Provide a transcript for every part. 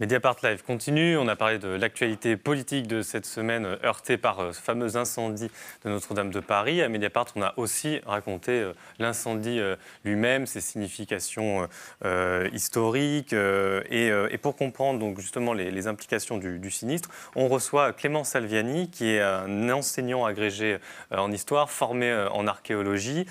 Mediapart Live continue. On a parlé de l'actualité politique de cette semaine euh, heurtée par euh, ce fameux incendie de Notre-Dame de Paris. À Mediapart, on a aussi raconté euh, l'incendie lui-même, ses significations historiques. et, pour comprendre donc justement les, implications du, sinistre, on reçoit Clément Salviani, qui est un enseignant agrégé en histoire, formé en archéologie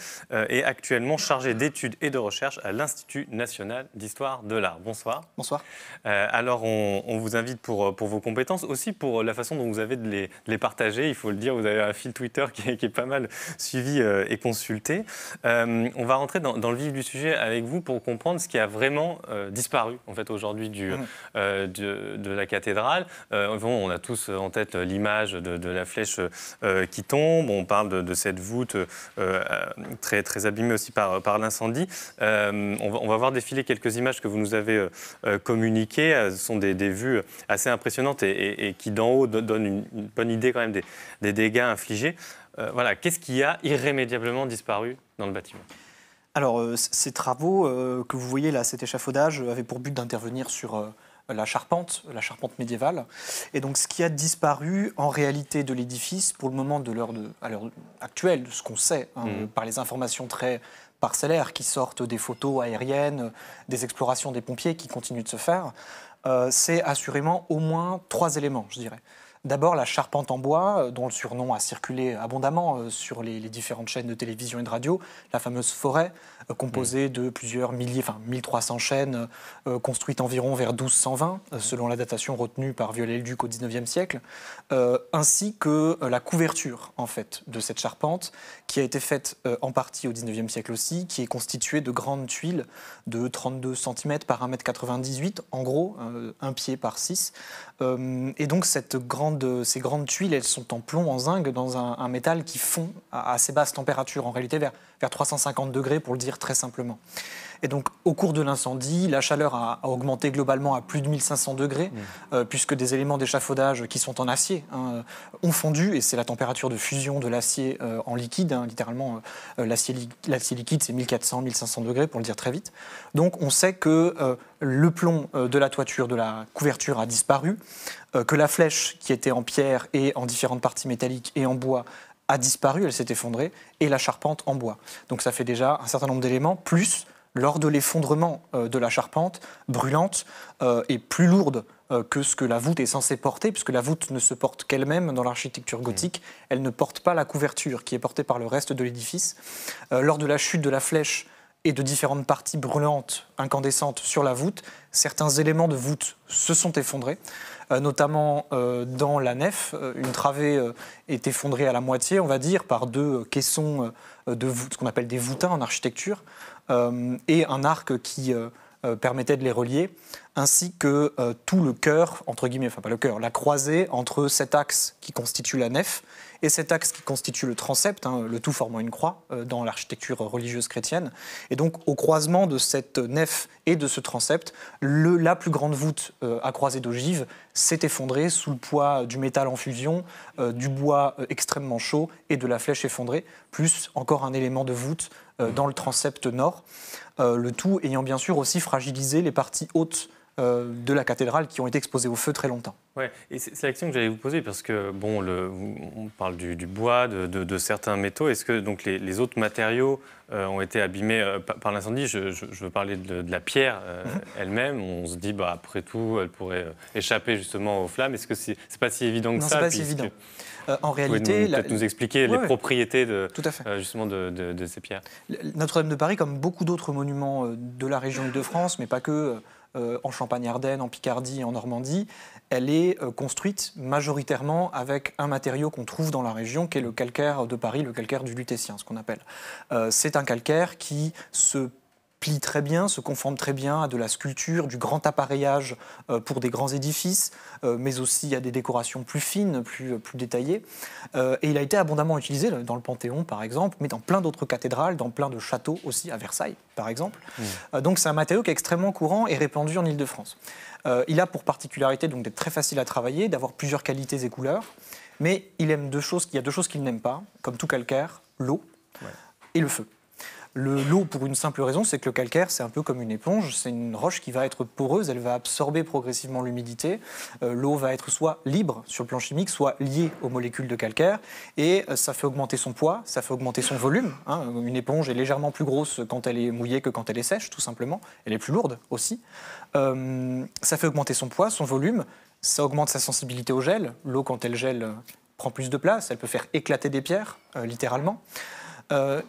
et actuellement chargé d'études et de recherche à l'Institut national d'histoire de l'art. Bonsoir. Bonsoir. alors on, vous invite pour, euh, pour, vos compétences, aussi pour euh, la façon dont vous avez de les, partager. Il faut le dire, vous avez un fil Twitter qui est, pas mal suivi euh, et consulté. on va rentrer dans, le vif du sujet avec vous pour comprendre ce qui a vraiment disparu en fait, aujourd'hui mmh. de, la cathédrale. Bon, on a tous en tête l'image de, la flèche qui tombe. On parle de, cette voûte très, très abîmée aussi par, par l'incendie. On on, va, voir défiler quelques images que vous nous avez communiquées sont des, vues assez impressionnantes et, qui d'en haut donnent une, bonne idée quand même des, dégâts infligés. Euh, voilà, qu'est-ce qui a irrémédiablement disparu dans le bâtiment Alors, euh, ces travaux euh, que vous voyez là, cet échafaudage, avaient pour but d'intervenir sur la charpente, la charpente médiévale. Et donc ce qui a disparu en réalité de l'édifice, pour le moment de l'heure à l'heure actuelle, de ce qu'on sait, hein, mmh. par les informations très parcellaires qui sortent des photos aériennes, des explorations des pompiers qui continuent de se faire, euh, c'est assurément au moins trois éléments, je dirais. D'abord, la charpente en bois, euh, dont le surnom a circulé abondamment euh, sur les, différentes chaînes de télévision et de radio, la fameuse forêt, euh, composée de plusieurs milliers, enfin 1300 chaînes euh, construites environ vers 1220, euh, selon la datation retenue par Viollet-le-Duc au XIXe siècle, ainsi que la couverture en fait de cette charpente qui a été faite en partie au XIXe siècle aussi, qui est constituée de grandes tuiles de 32 cm par 1m98, en gros, un pied par 6. et donc cette grande, ces grandes tuiles, elles sont en plomb, en zinc, dans un, un métal qui fond à assez basse température, en réalité vers, vers 350 degrés pour le dire très simplement. Et donc, au cours de l'incendie, la chaleur a, augmenté globalement à plus de 1500 degrés, mmh. euh, puisque des éléments d'échafaudage qui sont en acier hein, euh, ont fondu, et c'est la température de fusion de l'acier euh, en liquide. Hein, littéralement, l'acier liquide, c'est 1400-1500 degrés, pour le dire très vite. Donc, on sait que le plomb de la toiture, de la couverture a disparu, que la flèche qui était en pierre et en différentes parties métalliques et en bois a disparu, elle s'est effondrée, et la charpente en bois. Donc ça fait déjà un certain nombre d'éléments, plus lors de l'effondrement euh, de la charpente brûlante euh, et plus lourde euh, que ce que la voûte est censée porter, puisque la voûte ne se porte qu'elle-même dans l'architecture gothique, mmh. elle ne porte pas la couverture qui est portée par le reste de l'édifice. lors de la chute de la flèche et de différentes parties brûlantes, incandescentes sur la voûte. Certains éléments de voûte se sont effondrés, euh, notamment euh, dans la nef. Euh, une travée est effondrée à la moitié, on va dire, par deux caissons de voûte, ce qu'on appelle des voûtins en architecture, et un arc qui permettait de les relier ainsi que euh, tout le cœur, entre guillemets, enfin pas le cœur, la croisée entre cet axe qui constitue la nef et cet axe qui constitue le transept, hein, le tout formant une croix euh, dans l'architecture religieuse chrétienne. Et donc au croisement de cette nef et de ce transept, la plus grande voûte euh, à croisée d'ogive s'est effondrée sous le poids du métal en fusion, du bois extrêmement chaud et de la flèche effondrée, plus encore un élément de voûte dans le transept nord, le tout ayant bien sûr aussi fragilisé les parties hautes euh, de la cathédrale qui ont été exposés au feu très longtemps. Ouais, et c'est la question que j'allais vous poser parce que bon, le, on parle du, bois, de, certains métaux. Est-ce que donc les, autres matériaux euh, ont été abîmés euh, par, l'incendie je, veux parler de, la pierre mhm. elle-même. On se dit, bah après tout, elle pourrait échapper justement aux flammes. Est-ce que c'est pas si évident que ça Non, c'est pas si évident. en réalité, peut-être nous expliquer les propriétés de, tout à fait. justement de, ces pierres. Notre-Dame de Paris, comme beaucoup d'autres monuments de la région de France, mais pas que euh, en Champagne-Ardenne, en Picardie, en Normandie, elle est euh, construite majoritairement avec un matériau qu'on trouve dans la région, qui est le calcaire de Paris, le calcaire du Lutétien, ce qu'on appelle. Euh, c'est un calcaire qui se plie très bien, se conforme très bien à de la sculpture, du grand appareillage euh, pour des grands édifices, euh, mais aussi à des décorations plus fines, plus, euh, plus détaillées. Et il a été abondamment utilisé dans le Panthéon, par exemple, mais dans plein d'autres cathédrales, dans plein de châteaux aussi, à Versailles, par exemple. Mmh. Donc c'est un matériau qui est extrêmement courant et répandu en Ile-de-France. Il a pour particularité donc d'être très facile à travailler, d'avoir plusieurs qualités et couleurs, mais il aime deux choses, il y a deux choses qu'il n'aime pas, comme tout calcaire, l'eau et le feu. Le l'eau pour une simple raison, c'est que le calcaire, c'est un peu comme une éponge, c'est une roche qui va être poreuse, elle va absorber progressivement l'humidité. Euh, l'eau va être soit libre sur le plan chimique, soit liée aux molécules de calcaire, et euh, ça fait augmenter son poids, ça fait augmenter son volume. Hein. Une éponge est légèrement plus grosse quand elle est mouillée que quand elle est sèche, tout simplement. Elle est plus lourde aussi. Euh, ça fait augmenter son poids, son volume, ça augmente sa sensibilité au gel. L'eau, quand elle gèle, prend plus de place, elle peut faire éclater des pierres, littéralement.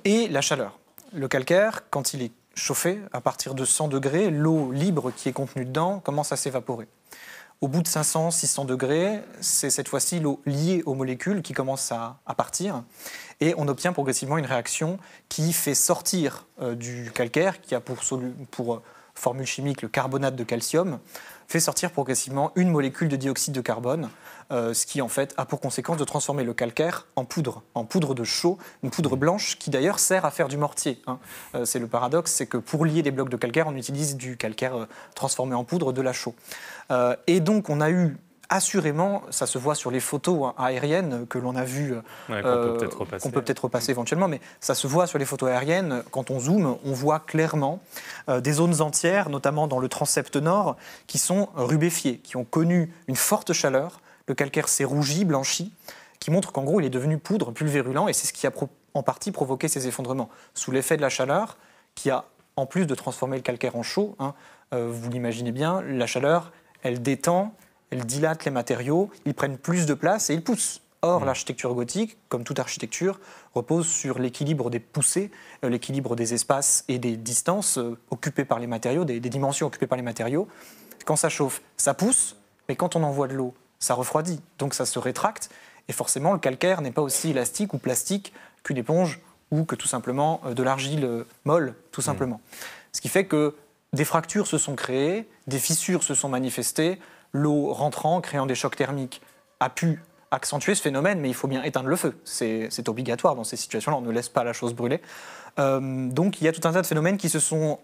et la chaleur. Le calcaire, quand il est chauffé à partir de 100 degrés, l'eau libre qui est contenue dedans commence à s'évaporer. Au bout de 500, 600 degrés, c'est cette fois-ci l'eau liée aux molécules qui commence à, partir. Et on obtient progressivement une réaction qui fait sortir euh, du calcaire, qui a pour, euh, formule chimique le carbonate de calcium, fait sortir progressivement une molécule de dioxyde de carbone, euh, ce qui en fait a pour conséquence de transformer le calcaire en poudre, en poudre de chaux, une poudre blanche qui d'ailleurs sert à faire du mortier. Hein. Euh, c'est le paradoxe, c'est que pour lier des blocs de calcaire, on utilise du calcaire euh, transformé en poudre, de la chaux. et donc on a eu assurément, ça se voit sur les photos hein, aériennes que l'on a vues, euh, qu'on peut peut-être repasser. éventuellement, mais ça se voit sur les photos aériennes, quand on zoome, on voit clairement euh, des zones entières, notamment dans le transept nord, qui sont rubéfiées, qui ont connu une forte chaleur, le calcaire s'est rougi, blanchi, qui montre qu'en gros il est devenu poudre, pulvérulent, et c'est ce qui a en partie provoqué ces effondrements, sous l'effet de la chaleur, qui a, en plus de transformer le calcaire en chaud, hein, euh, vous l'imaginez bien, la chaleur, elle détend, elles dilatent les matériaux, ils prennent plus de place et ils poussent. Or, mm. l'architecture gothique, comme toute architecture, repose sur l'équilibre des poussées, euh, l'équilibre des espaces et des distances euh, occupées par les matériaux, des, dimensions occupées par les matériaux. Quand ça chauffe, ça pousse, mais quand on envoie de l'eau, ça refroidit, donc ça se rétracte. Et forcément, le calcaire n'est pas aussi élastique ou plastique qu'une éponge ou que tout simplement euh, de l'argile molle, tout mm. simplement. Ce qui fait que des fractures se sont créées, des fissures se sont manifestées, l'eau rentrant, créant des chocs thermiques, a pu accentuer ce phénomène, mais il faut bien éteindre le feu. C'est obligatoire dans ces situations-là, on ne laisse pas la chose brûler. Euh, donc il y a tout un tas de phénomènes qui se sont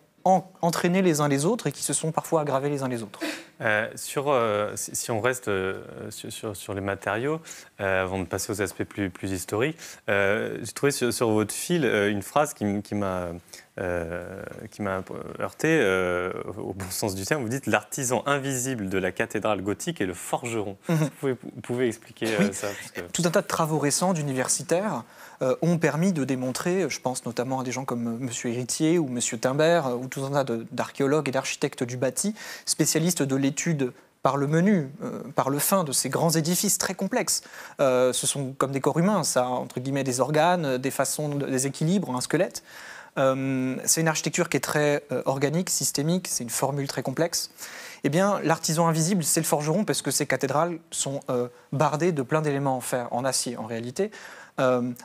entraînés les uns les autres et qui se sont parfois aggravés les uns les autres. Euh, sur, euh, si, on reste euh, sur, les matériaux, avant de passer aux aspects plus, historiques, j'ai trouvé sur, votre fil une phrase qui, qui m'a heurté, au bon sens du terme. Vous dites l'artisan invisible de la cathédrale gothique est le forgeron. Mhm. Vous, pouvez, expliquer ça Tout un tas de travaux récents d'universitaires ont permis de démontrer, je pense notamment à des gens comme M. Héritier ou M. Timber, ou tout un tas d'archéologues et d'architectes du bâti, spécialistes de l'étude par le menu, euh, par le fin de ces grands édifices très complexes. Euh, ce sont comme des corps humains, ça, entre guillemets, des organes, des façons, des équilibres, un squelette. Euh, c'est une architecture qui est très organique, systémique, c'est une formule très complexe. Eh bien, l'artisan invisible, c'est le forgeron, parce que ces cathédrales sont bardées de plein d'éléments en fer, en acier en réalité,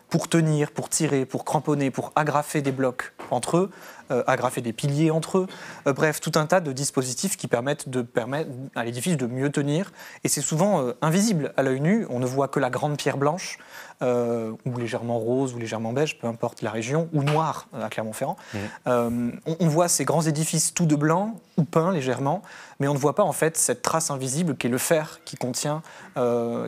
pour tenir, pour tirer, pour cramponner, pour agrafer des blocs entre eux. Euh, agrafer des piliers entre eux. Euh, bref, tout un tas de dispositifs qui permettent, de, permettre à l'édifice de mieux tenir. Et c'est souvent euh, invisible à l'œil nu. On ne voit que la grande pierre blanche, ou légèrement rose, ou légèrement beige, peu importe la région, ou noire, à Clermont-Ferrand. Mmh. on, voit ces grands édifices tout de blanc, ou peints légèrement, mais on ne voit pas en fait cette trace invisible qui est le fer qui contient,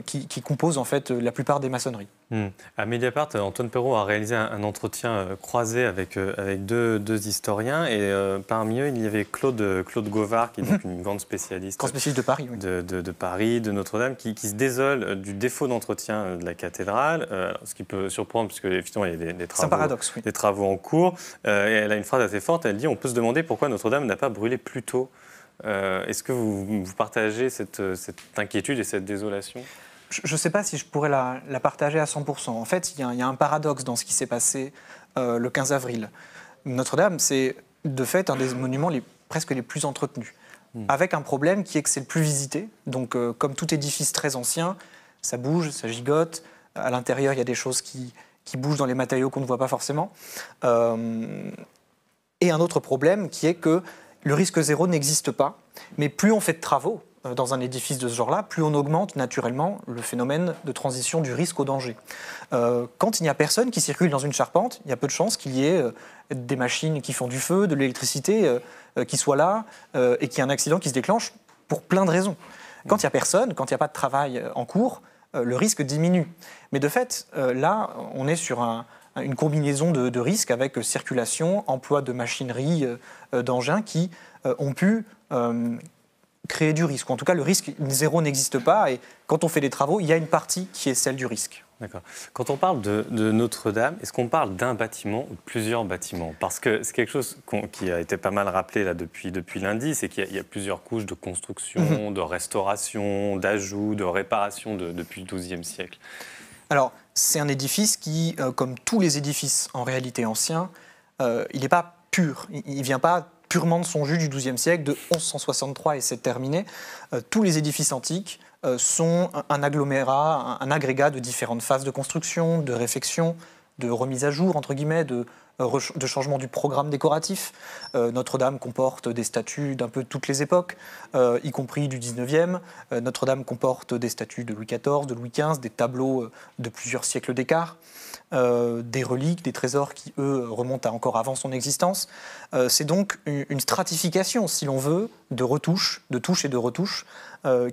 qui, compose en fait la plupart des maçonneries. Mmh. À Mediapart, Antoine Perrault a réalisé un, entretien croisé avec, avec deux, deux historiens, et euh, parmi eux, il y avait Claude, Claude Gauvard, qui est donc mhm. une grande spécialiste, spécialiste de, Paris, de, de, Paris, de Notre-Dame, qui, qui, se désole euh, du défaut d'entretien euh, de la cathédrale, ce qui peut surprendre, puisque effectivement, il y a des, des travaux, paradoxe, oui. des travaux en cours. et elle a une phrase assez forte, elle dit, on peut se demander pourquoi Notre-Dame n'a pas brûlé plus tôt. Est-ce que vous, vous partagez cette, cette inquiétude et cette désolation je ne sais pas si je pourrais la, partager à 100%. En fait, il y, a un paradoxe dans ce qui s'est passé le 15 avril. Notre-Dame, c'est de fait un des monuments presque les plus entretenus, hmm. avec un problème qui est que c'est le plus visité. Donc, euh, comme tout édifice très ancien, ça bouge, ça gigote. À l'intérieur, il y a des choses qui, bougent dans les matériaux qu'on ne voit pas forcément. Euh, et un autre problème qui est que le risque zéro n'existe pas, mais plus on fait de travaux euh, dans un édifice de ce genre-là, plus on augmente naturellement le phénomène de transition du risque au danger. quand il n'y a personne qui circule dans une charpente, il y a peu de chances qu'il y ait des machines qui font du feu, de l'électricité euh, euh, qui soient là euh, et qu'il y a un accident qui se déclenche pour plein de raisons. Quand il n'y a personne, quand il n'y a pas de travail en cours, le risque diminue. Mais de fait, là, on est sur une combinaison de, risques avec circulation, emploi de machinerie, d'engins qui ont pu créer du risque. En tout cas, le risque zéro n'existe pas et quand on fait des travaux, il y a une partie qui est celle du risque. D'accord. Quand on parle de, Notre-Dame, est-ce qu'on parle d'un bâtiment ou de plusieurs bâtiments Parce que c'est quelque chose qui a été pas mal rappelé là depuis, depuis lundi, c'est qu'il y, a plusieurs couches de construction, mhm. de restauration, d'ajout, de réparation depuis le XIIe siècle. Alors, c'est un édifice qui, euh, comme tous les édifices en réalité anciens, euh, il n'est pas pur. Il ne vient pas purement de son jus du XIIe siècle, de 1163 et c'est terminé. Euh, tous les édifices antiques euh, sont un agglomérat, un, un, agrégat de différentes phases de construction, de réfection, de remise à jour, entre guillemets, de euh, de changement du programme décoratif. Euh, Notre-Dame comporte des statues d'un peu toutes les époques, euh, y compris du 19e. Notre-Dame comporte des statues de Louis XIV, de Louis XV, des tableaux de plusieurs siècles d'écart, des reliques, des trésors qui, eux, remontent à encore avant son existence. C'est donc une, une stratification, si l'on veut, de retouches, de touches et de retouches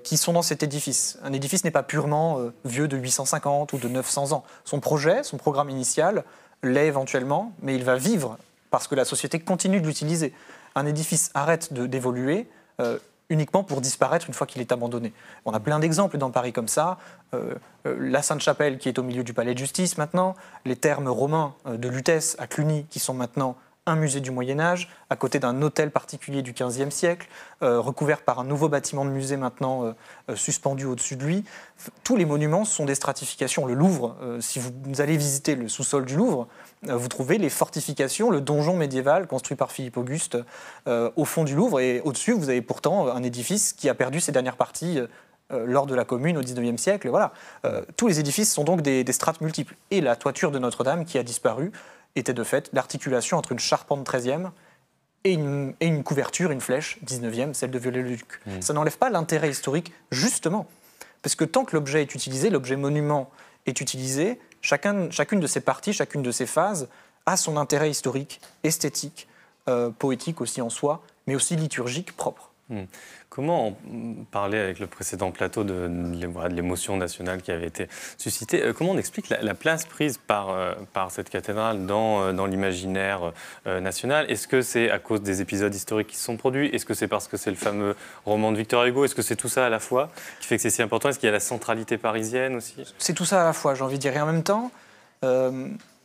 qui sont dans cet édifice. Un édifice n'est pas purement vieux de 850 ou de 900 ans. Son projet, son programme initial, l'est éventuellement, mais il va vivre parce que la société continue de l'utiliser. Un édifice arrête d'évoluer euh, uniquement pour disparaître une fois qu'il est abandonné. On a plein d'exemples dans Paris comme ça. Euh, euh, la Sainte-Chapelle qui est au milieu du palais de justice maintenant, les thermes romains de Lutèce à Cluny qui sont maintenant un musée du Moyen Âge, à côté d'un hôtel particulier du XVe siècle, euh, recouvert par un nouveau bâtiment de musée maintenant euh, euh, suspendu au-dessus de lui. Tous les monuments sont des stratifications. Le Louvre, si vous, allez visiter le sous-sol du Louvre, vous trouvez les fortifications, le donjon médiéval construit par Philippe Auguste au fond du Louvre, et au-dessus, vous avez pourtant un édifice qui a perdu ses dernières parties lors de la Commune au XIXe siècle. Voilà. tous les édifices sont donc des, des, strates multiples. Et la toiture de Notre-Dame qui a disparu était de fait l'articulation entre une charpente 13e et une, couverture, une flèche 19e, celle de viollet le hmm. Ça n'enlève pas l'intérêt historique, justement. Parce que tant que l'objet est utilisé, l'objet monument est utilisé, chacun, chacune de ces parties, chacune de ces phases a son intérêt historique, esthétique, euh, poétique aussi en soi, mais aussi liturgique propre. Hmm. Comment on hmm, parlait avec le précédent plateau de, l'émotion nationale qui avait été suscitée euh, Comment on explique la, place prise par, euh, par cette cathédrale dans, euh, dans l'imaginaire national Est-ce que c'est à cause des épisodes historiques qui se sont produits Est-ce que c'est parce que c'est le fameux roman de Victor Hugo Est-ce que c'est tout ça à la fois qui fait que c'est si important Est-ce qu'il y a la centralité parisienne aussi C'est tout ça à la fois, j'ai envie de dire. Et en même temps,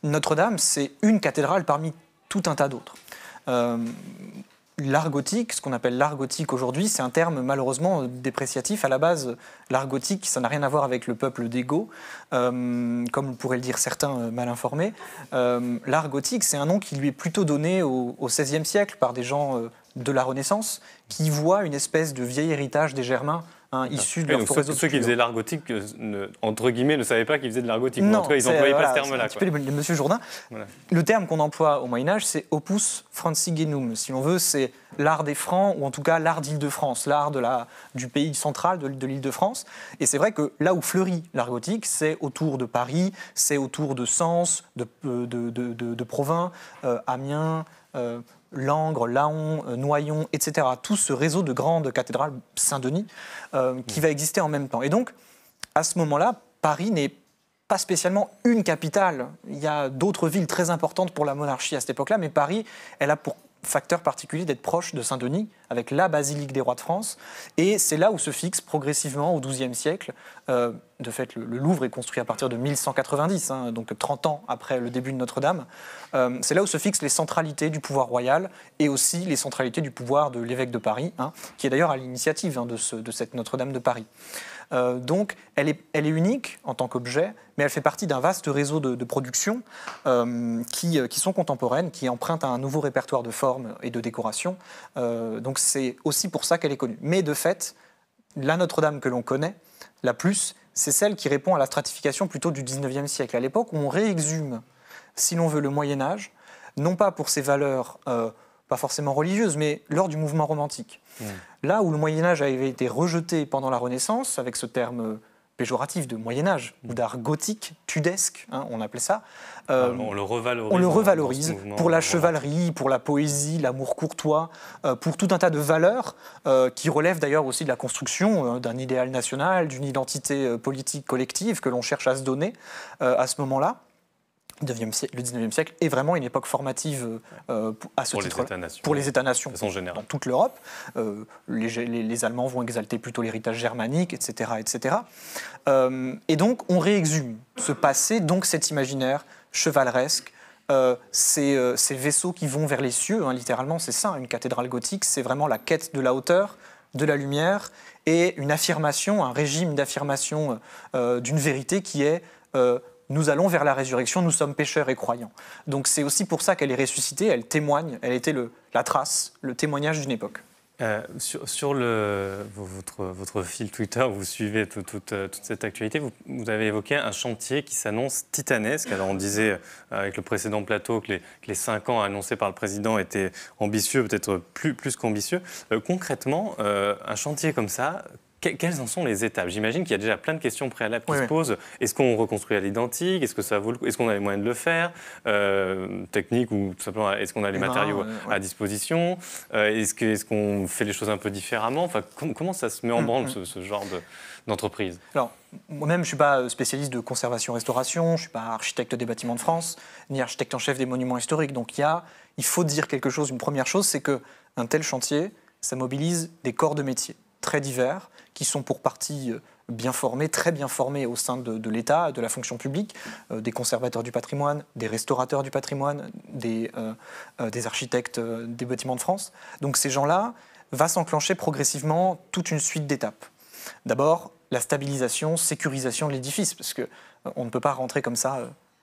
Notre-Dame, c'est une cathédrale parmi tout un tas d'autres l'art gothique, ce qu'on appelle l'art gothique aujourd'hui, c'est un terme malheureusement dépréciatif. À la base, l'art gothique, ça n'a rien à voir avec le peuple d'Ego, euh, comme pourraient le dire certains euh, mal informés. Euh, l'art gothique, c'est un nom qui lui est plutôt donné au XVIe siècle par des gens de la Renaissance qui voient une espèce de vieil héritage des Germains Hein, ah. issus de Ceux, qui faisaient l'art gothique, euh, entre guillemets, ne savaient pas qu'ils faisaient de l'art gothique. Non, en tout cas, ils n'employaient pas ce terme-là. Un Monsieur Jourdain. Le terme qu'on emploie au Moyen-Âge, c'est opus francigenum. Si l'on veut, c'est l'art des Francs, ou en tout cas l'art d'Île-de-France, l'art de la, du pays central de, de l'Île-de-France. Et c'est vrai que là où fleurit l'art gothique, c'est autour de Paris, c'est autour de Sens, de, euh, de, Provins, euh, Amiens. Langres, Laon, euh, Noyon, etc. Tout ce réseau de grandes cathédrales, Saint-Denis, euh, qui mm. va exister en même temps. Et donc, à ce moment-là, Paris n'est pas spécialement une capitale. Il y a d'autres villes très importantes pour la monarchie à cette époque-là, mais Paris, elle a pour facteur particulier d'être proche de Saint-Denis, avec la basilique des rois de France. Et c'est là où se fixe progressivement au XIIe siècle. Euh, de fait, le, Louvre est construit à partir de 1190, hein, donc 30 ans après le début de Notre-Dame. Euh, c'est là où se fixent les centralités du pouvoir royal et aussi les centralités du pouvoir de l'évêque de Paris, hein, qui est d'ailleurs à l'initiative hein, de, cette Notre-Dame de Paris. Euh, donc, elle est, elle est, unique en tant qu'objet, mais elle fait partie d'un vaste réseau de, productions qui, qui, sont contemporaines, qui empruntent à un nouveau répertoire de formes et de décorations. donc, donc c'est aussi pour ça qu'elle est connue. Mais de fait, la Notre-Dame que l'on connaît, la plus, c'est celle qui répond à la stratification plutôt du 19e siècle, à l'époque où on réexhume, si l'on veut, le Moyen Âge, non pas pour ses valeurs, euh, pas forcément religieuses, mais lors du mouvement romantique. Mmh. Là où le Moyen Âge avait été rejeté pendant la Renaissance, avec ce terme euh, péjoratif de Moyen Âge ou d'art gothique, tudesque, hein, on appelait ça. Ah, euh, on le revalorise. pour la chevalerie, pour la poésie, l'amour courtois, euh, pour tout un tas de valeurs euh, qui relèvent d'ailleurs aussi de la construction d'un idéal national, d'une identité politique collective que l'on cherche à se donner à ce moment-là le 19e siècle est vraiment une époque formative euh, euh, à ce pour les pour les États-nations, dans toute l'Europe. Euh, les, Allemands vont exalter plutôt l'héritage germanique, etc. etc. et donc on réexhume ce passé, donc cet imaginaire chevaleresque, ces, vaisseaux qui vont vers les cieux, hein, littéralement c'est ça, une cathédrale gothique, c'est vraiment la quête de la hauteur, de la lumière, et une affirmation, un régime d'affirmation d'une vérité qui est nous allons vers la résurrection, nous sommes pécheurs et croyants. Donc c'est aussi pour ça qu'elle est ressuscitée, elle témoigne, elle était le, la trace, le témoignage d'une époque. Euh, sur, votre, fil Twitter, vous suivez euh, toute cette actualité. Vous, avez évoqué un chantier qui s'annonce titanesque. Alors on disait euh, avec le précédent plateau que les, cinq ans annoncés par le président étaient ambitieux, peut-être plus, plus qu'ambitieux. concrètement, un chantier comme ça, quelles en sont les étapes J'imagine qu'il y a déjà plein de questions préalables qui se posent. Est-ce qu'on reconstruit à l'identique Est-ce que ça vaut Est-ce qu'on a les moyens de le faire euh, Technique ou tout simplement, est-ce qu'on a les eh ben, matériaux euh, à disposition euh, Est-ce qu'on est fait les choses un peu différemment enfin, Comment ça se met en mm, branle, mm. ce, genre d'entreprise Alors, moi-même, je ne suis pas spécialiste de conservation-restauration, je ne suis pas architecte des bâtiments de France, ni architecte en chef des monuments historiques. Donc, il, y a, il faut dire quelque chose. Une première chose, c'est qu'un tel chantier, ça mobilise des corps de métier très divers, qui sont pour partie euh, bien formés, très bien formés au sein de, l'État, de la fonction publique, euh, des conservateurs du patrimoine, des restaurateurs du patrimoine, des, euh, des architectes des bâtiments de France. Donc ces gens-là, va s'enclencher progressivement toute une suite d'étapes. D'abord, la stabilisation, sécurisation de l'édifice, parce qu'on on ne peut pas rentrer comme ça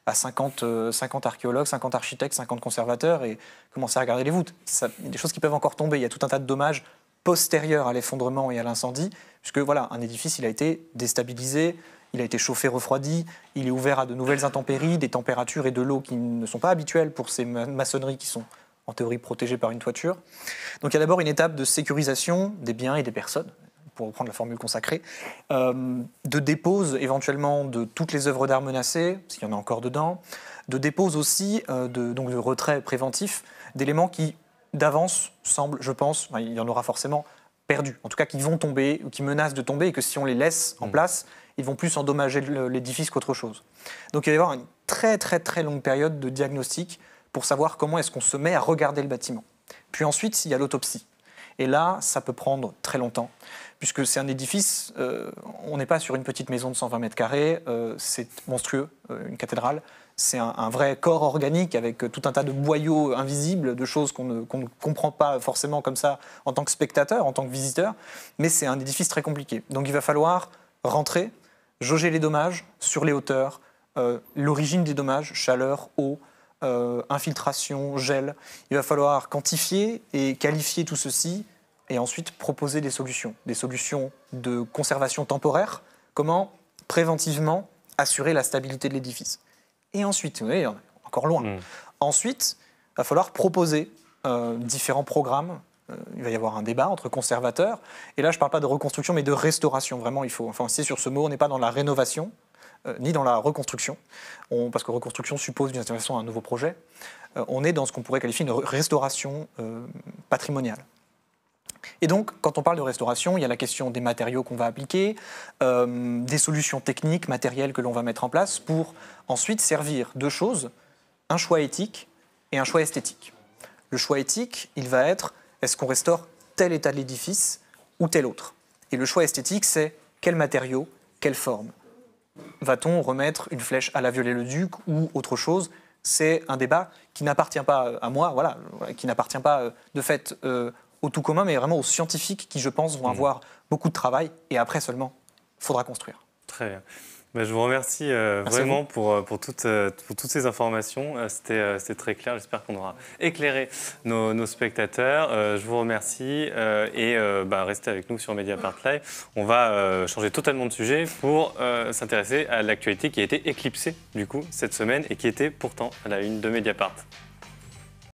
à 50, 50 archéologues, 50 architectes, 50 conservateurs et commencer à regarder les voûtes. Il y a des choses qui peuvent encore tomber, il y a tout un tas de dommages postérieure à l'effondrement et à l'incendie, puisque voilà, un édifice, il a été déstabilisé, il a été chauffé, refroidi, il est ouvert à de nouvelles intempéries, des températures et de l'eau qui ne sont pas habituelles pour ces maçonneries qui sont en théorie protégées par une toiture. Donc il y a d'abord une étape de sécurisation des biens et des personnes, pour reprendre la formule consacrée, euh, de dépose éventuellement de toutes les œuvres d'art menacées, s'il y en a encore dedans, de dépose aussi euh, de, donc de retrait préventif d'éléments qui d'avance semble je pense, il y en aura forcément, perdu en tout cas qui vont tomber ou qui menacent de tomber et que si on les laisse en mm. place, ils vont plus endommager l'édifice qu'autre chose. Donc il va y avoir une très très très longue période de diagnostic pour savoir comment est-ce qu'on se met à regarder le bâtiment. Puis ensuite, il y a l'autopsie. Et là, ça peut prendre très longtemps, puisque c'est un édifice, euh, on n'est pas sur une petite maison de 120 mètres carrés, euh, c'est monstrueux, euh, une cathédrale. C'est un, vrai corps organique avec tout un tas de boyaux invisibles, de choses qu'on ne, comprend pas forcément comme ça en tant que spectateur, en tant que visiteur, mais c'est un édifice très compliqué. Donc il va falloir rentrer, jauger les dommages sur les hauteurs, l'origine des dommages, chaleur, eau, infiltration, gel. Il va falloir quantifier et qualifier tout ceci et ensuite proposer des solutions, des solutions de conservation temporaire, comment préventivement assurer la stabilité de l'édifice. Et ensuite, vous voyez, on est encore loin. Mm. Ensuite, il va falloir proposer euh, différents programmes. Euh, il va y avoir un débat entre conservateurs. Et là, je ne parle pas de reconstruction, mais de restauration. Vraiment, il faut. Enfin, c'est sur ce mot, on n'est pas dans la rénovation, euh, ni dans la reconstruction. parce que reconstruction suppose d'une certaine façon un nouveau projet. on est dans ce qu'on pourrait qualifier une restauration patrimoniale. Et donc, quand on parle de restauration, il y a la question des matériaux qu'on va appliquer, euh, des solutions techniques, matérielles que l'on va mettre en place pour ensuite servir deux choses, un choix éthique et un choix esthétique. Le choix éthique, il va être est-ce qu'on restaure tel état de l'édifice ou tel autre Et le choix esthétique, c'est quel matériau, quelle forme Va-t-on remettre une flèche à la violet le duc ou autre chose C'est un débat qui n'appartient pas à moi, voilà, qui n'appartient pas euh, de fait euh, au tout commun, mais vraiment aux scientifiques qui, je pense, vont mmh. avoir beaucoup de travail et après seulement, faudra construire. Très bien. Ben, je vous remercie euh, vraiment Pour, euh, pour, toutes, euh, pour, toutes, ces informations. C'était très clair. J'espère qu'on aura éclairé nos, spectateurs. je vous remercie et ben, restez avec nous sur Mediapart Live. On va changer totalement de sujet pour s'intéresser à l'actualité qui a été éclipsée du coup cette semaine et qui était pourtant à la une de Mediapart.